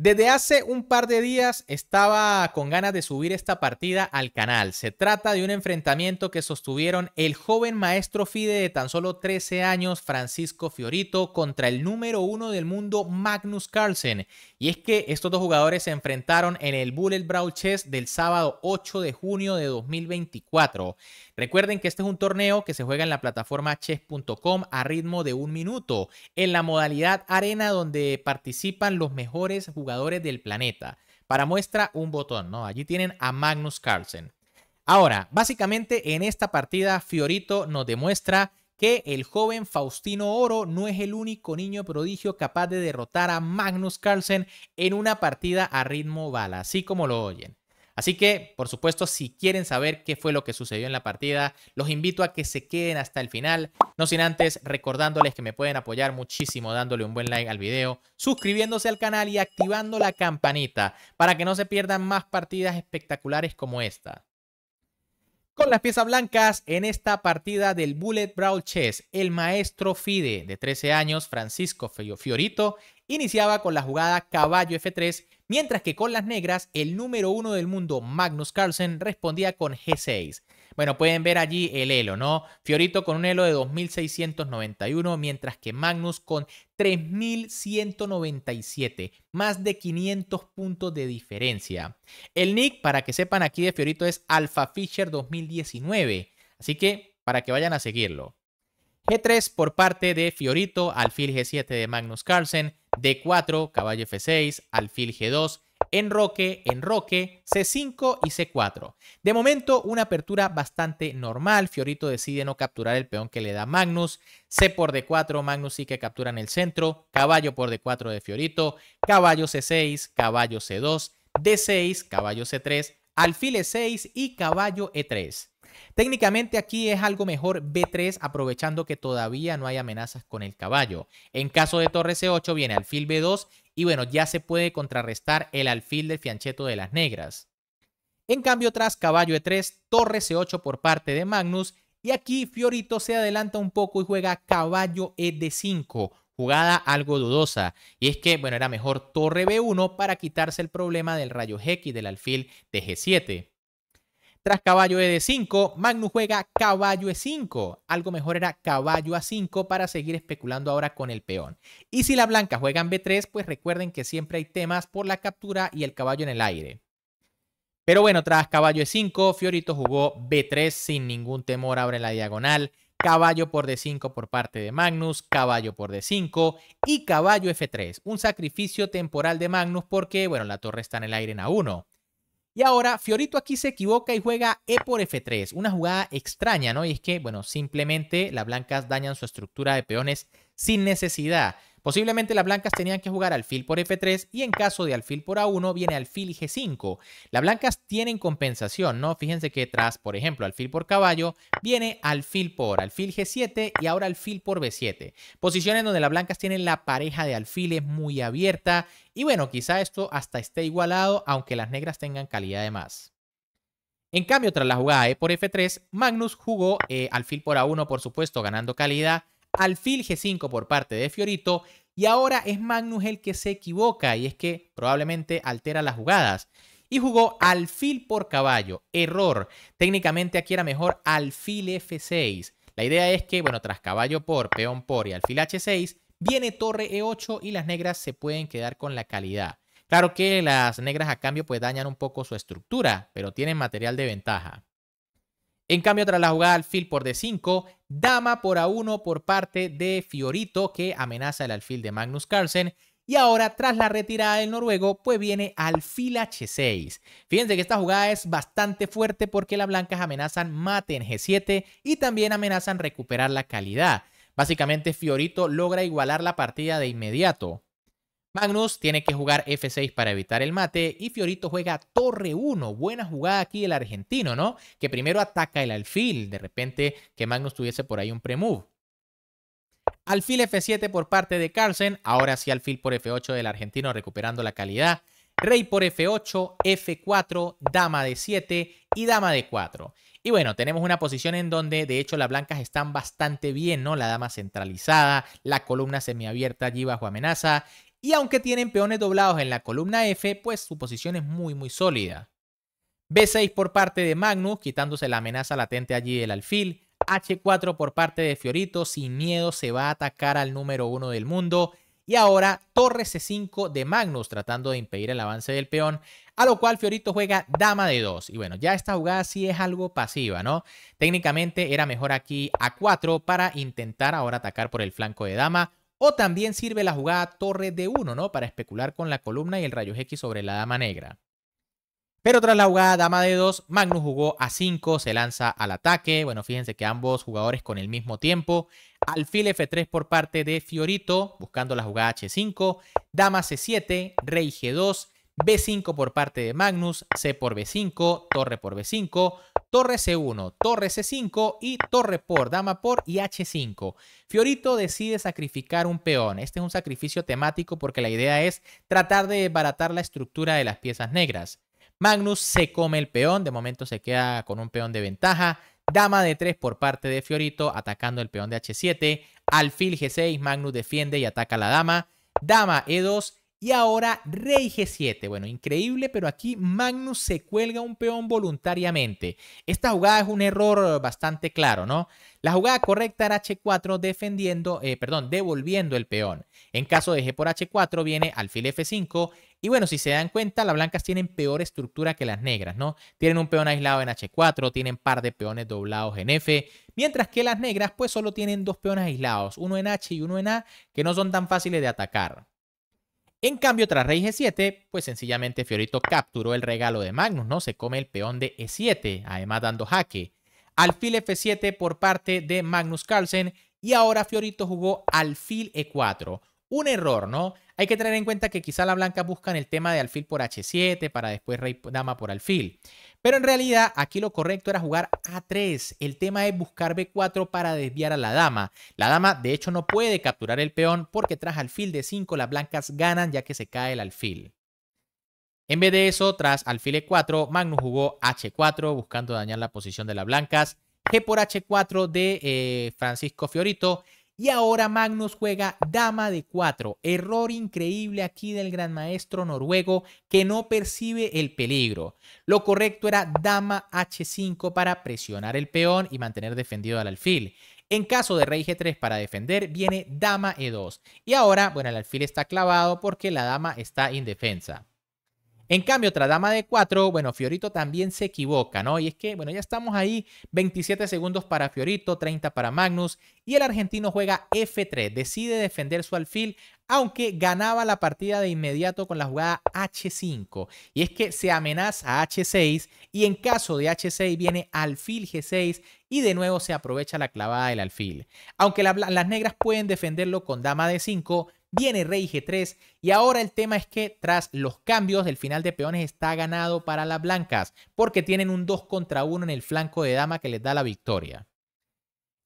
Desde hace un par de días estaba con ganas de subir esta partida al canal. Se trata de un enfrentamiento que sostuvieron el joven maestro FIDE de tan solo 13 años, Francisco Fiorito, contra el número uno del mundo, Magnus Carlsen. Y es que estos dos jugadores se enfrentaron en el Bullet Brawl Chess del sábado 8 de junio de 2024. Recuerden que este es un torneo que se juega en la plataforma chess.com a ritmo de un minuto, en la modalidad arena donde participan los mejores jugadores jugadores del planeta. Para muestra, un botón, ¿no? Allí tienen a Magnus Carlsen. Ahora, básicamente en esta partida, Fiorito nos demuestra que el joven Faustino Oro no es el único niño prodigio capaz de derrotar a Magnus Carlsen en una partida a ritmo bala, así como lo oyen. Así que, por supuesto, si quieren saber qué fue lo que sucedió en la partida, los invito a que se queden hasta el final, no sin antes recordándoles que me pueden apoyar muchísimo dándole un buen like al video, suscribiéndose al canal y activando la campanita para que no se pierdan más partidas espectaculares como esta. Con las piezas blancas en esta partida del Bullet Brawl Chess, el maestro FIDE de 13 años, Francisco Fiorito, iniciaba con la jugada caballo F3, mientras que con las negras el número uno del mundo Magnus Carlsen respondía con G6. Bueno, pueden ver allí el elo, ¿no? Fiorito con un elo de 2691, mientras que Magnus con 3197, más de 500 puntos de diferencia. El nick, para que sepan aquí de Fiorito, es Alpha Fisher 2019, así que para que vayan a seguirlo. G3 por parte de Fiorito, alfil G7 de Magnus Carlsen, D4, caballo F6, alfil G2, enroque, enroque, C5 y C4. De momento, una apertura bastante normal. Fiorito decide no capturar el peón que le da Magnus. C por D4, Magnus sí que captura en el centro. Caballo por D4 de Fiorito. Caballo C6, caballo C2, D6, caballo C3, alfil E6 y caballo E3. Técnicamente aquí es algo mejor B3 aprovechando que todavía no hay amenazas con el caballo. En caso de torre C8 viene alfil B2 y bueno, ya se puede contrarrestar el alfil del fiancheto de las negras. En cambio, tras caballo E3, torre C8 por parte de Magnus y aquí Fiorito se adelanta un poco y juega caballo E 5 jugada algo dudosa. Y es que, bueno, era mejor torre B1 para quitarse el problema del rayo G del alfil de G7. Tras caballo e 5 Magnus juega caballo e5. Algo mejor era caballo a 5 para seguir especulando ahora con el peón. Y si la blanca juega en b3, pues recuerden que siempre hay temas por la captura y el caballo en el aire. Pero bueno, tras caballo e5, Fiorito jugó b3 sin ningún temor ahora en la diagonal. Caballo por d5 por parte de Magnus, caballo por d5 y caballo f3. Un sacrificio temporal de Magnus porque, bueno, la torre está en el aire en a1. Y ahora Fiorito aquí se equivoca y juega E por F3. Una jugada extraña, ¿no? Y es que, bueno, simplemente las blancas dañan su estructura de peones sin necesidad. Posiblemente las blancas tenían que jugar alfil por F3 y en caso de alfil por A1 viene alfil G5. Las blancas tienen compensación, ¿no? Fíjense que tras, por ejemplo, alfil por caballo, viene alfil por alfil G7 y ahora alfil por B7. Posiciones donde las blancas tienen la pareja de alfiles muy abierta y bueno, quizá esto hasta esté igualado aunque las negras tengan calidad de más. En cambio, tras la jugada E por F3, Magnus jugó eh, alfil por A1, por supuesto, ganando calidad, alfil G5 por parte de Fiorito y ahora es Magnus el que se equivoca y es que probablemente altera las jugadas. Y jugó alfil por caballo, error. Técnicamente aquí era mejor alfil F6. La idea es que, bueno, tras caballo por, peón por y alfil H6, viene torre E8 y las negras se pueden quedar con la calidad. Claro que las negras a cambio pues dañan un poco su estructura, pero tienen material de ventaja. En cambio, tras la jugada alfil por D5, dama por A1 por parte de Fiorito que amenaza el alfil de Magnus Carlsen. Y ahora, tras la retirada del noruego, pues viene alfil H6. Fíjense que esta jugada es bastante fuerte porque las blancas amenazan mate en G7 y también amenazan recuperar la calidad. Básicamente, Fiorito logra igualar la partida de inmediato. Magnus tiene que jugar F6 para evitar el mate y Fiorito juega torre 1. Buena jugada aquí el argentino, ¿no? Que primero ataca el alfil, de repente que Magnus tuviese por ahí un premove. Alfil F7 por parte de Carlsen, ahora sí alfil por F8 del argentino recuperando la calidad. Rey por F8, F4, dama de 7 y dama de 4. Y bueno, tenemos una posición en donde de hecho las blancas están bastante bien, ¿no? La dama centralizada, la columna semiabierta allí bajo amenaza y aunque tienen peones doblados en la columna F, pues su posición es muy muy sólida. B6 por parte de Magnus, quitándose la amenaza latente allí del alfil. H4 por parte de Fiorito, sin miedo se va a atacar al número uno del mundo. Y ahora torre C5 de Magnus, tratando de impedir el avance del peón, a lo cual Fiorito juega dama de 2. Y bueno, ya esta jugada sí es algo pasiva, ¿no? Técnicamente era mejor aquí A4 para intentar ahora atacar por el flanco de dama. O también sirve la jugada torre d 1, ¿no? Para especular con la columna y el rayo X sobre la dama negra. Pero tras la jugada dama de 2, Magnus jugó a 5, se lanza al ataque. Bueno, fíjense que ambos jugadores con el mismo tiempo. Alfil F3 por parte de Fiorito, buscando la jugada H5. Dama C7, Rey G2, B5 por parte de Magnus, C por B5, torre por B5, torre C1, torre C5 y torre por, dama por y H5. Fiorito decide sacrificar un peón. Este es un sacrificio temático porque la idea es tratar de desbaratar la estructura de las piezas negras. Magnus se come el peón, de momento se queda con un peón de ventaja. Dama de 3 por parte de Fiorito, atacando el peón de H7. Alfil G6, Magnus defiende y ataca a la dama. Dama E2 y ahora rey G7. Bueno, increíble, pero aquí Magnus se cuelga un peón voluntariamente. Esta jugada es un error bastante claro, ¿no? La jugada correcta era H4 defendiendo, eh, perdón, devolviendo el peón. En caso de G por H4 viene alfil F5. Y bueno, si se dan cuenta, las blancas tienen peor estructura que las negras, ¿no? Tienen un peón aislado en H4, tienen par de peones doblados en F, mientras que las negras pues solo tienen dos peones aislados, uno en H y uno en A, que no son tan fáciles de atacar. En cambio, tras rey g7, pues sencillamente Fiorito capturó el regalo de Magnus, ¿no? Se come el peón de e7, además dando jaque. Alfil f7 por parte de Magnus Carlsen y ahora Fiorito jugó alfil e4 un error, ¿no? Hay que tener en cuenta que quizá la blanca buscan el tema de alfil por h7 para después rey dama por alfil. Pero en realidad aquí lo correcto era jugar a3. El tema es buscar b4 para desviar a la dama. La dama de hecho no puede capturar el peón porque tras alfil de 5 las blancas ganan ya que se cae el alfil. En vez de eso, tras alfil e4, Magnus jugó h4 buscando dañar la posición de las blancas. G por h4 de eh, Francisco Fiorito y ahora Magnus juega dama de 4. Error increíble aquí del gran maestro noruego que no percibe el peligro. Lo correcto era dama h5 para presionar el peón y mantener defendido al alfil. En caso de rey g3 para defender, viene dama e2. Y ahora, bueno, el alfil está clavado porque la dama está indefensa. En cambio, tras dama de 4, bueno, Fiorito también se equivoca, ¿no? Y es que, bueno, ya estamos ahí, 27 segundos para Fiorito, 30 para Magnus, y el argentino juega F3, decide defender su alfil, aunque ganaba la partida de inmediato con la jugada H5. Y es que se amenaza a H6, y en caso de H6 viene alfil G6, y de nuevo se aprovecha la clavada del alfil. Aunque las negras pueden defenderlo con dama de 5 viene rey G3 y ahora el tema es que tras los cambios del final de peones está ganado para las blancas porque tienen un 2 contra 1 en el flanco de dama que les da la victoria.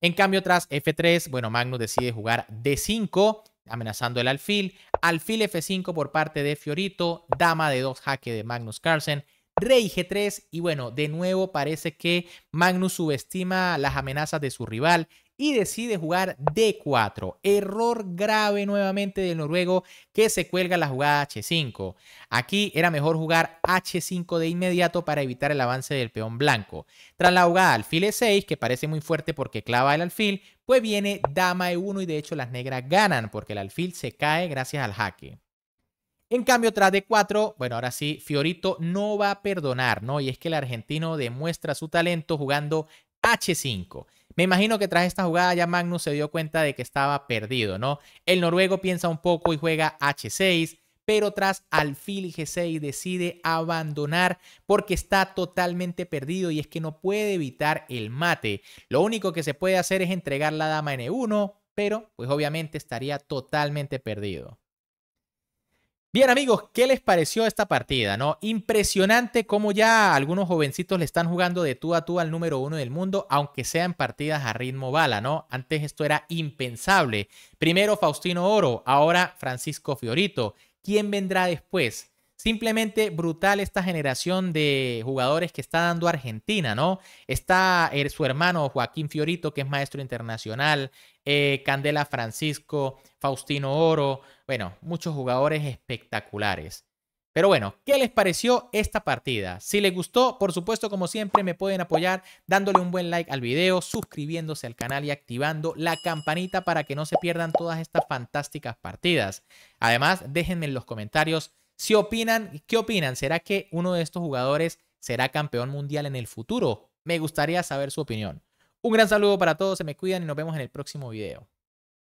En cambio tras F3, bueno, Magnus decide jugar D5 amenazando el alfil, alfil F5 por parte de Fiorito, dama de 2 jaque de Magnus Carlsen, rey G3 y bueno, de nuevo parece que Magnus subestima las amenazas de su rival, y decide jugar D4. Error grave nuevamente del noruego que se cuelga la jugada H5. Aquí era mejor jugar H5 de inmediato para evitar el avance del peón blanco. Tras la jugada alfil E6, que parece muy fuerte porque clava el alfil, pues viene dama E1 y de hecho las negras ganan porque el alfil se cae gracias al jaque. En cambio, tras d 4, bueno, ahora sí, Fiorito no va a perdonar, ¿no? Y es que el argentino demuestra su talento jugando H5. Me imagino que tras esta jugada ya Magnus se dio cuenta de que estaba perdido, ¿no? El noruego piensa un poco y juega H6, pero tras alfil G6 decide abandonar porque está totalmente perdido y es que no puede evitar el mate. Lo único que se puede hacer es entregar la dama N1, pero pues obviamente estaría totalmente perdido. Bien amigos, ¿qué les pareció esta partida? No? Impresionante cómo ya algunos jovencitos le están jugando de tú a tú al número uno del mundo, aunque sean partidas a ritmo bala, ¿no? Antes esto era impensable. Primero Faustino Oro, ahora Francisco Fiorito. ¿Quién vendrá después? Simplemente brutal esta generación de jugadores que está dando Argentina, ¿no? Está eh, su hermano Joaquín Fiorito, que es maestro internacional, eh, Candela Francisco, Faustino Oro, bueno, muchos jugadores espectaculares. Pero bueno, ¿qué les pareció esta partida? Si les gustó, por supuesto, como siempre, me pueden apoyar dándole un buen like al video, suscribiéndose al canal y activando la campanita para que no se pierdan todas estas fantásticas partidas. Además, déjenme en los comentarios si opinan, ¿qué opinan? ¿Será que uno de estos jugadores será campeón mundial en el futuro? Me gustaría saber su opinión. Un gran saludo para todos, se me cuidan y nos vemos en el próximo video.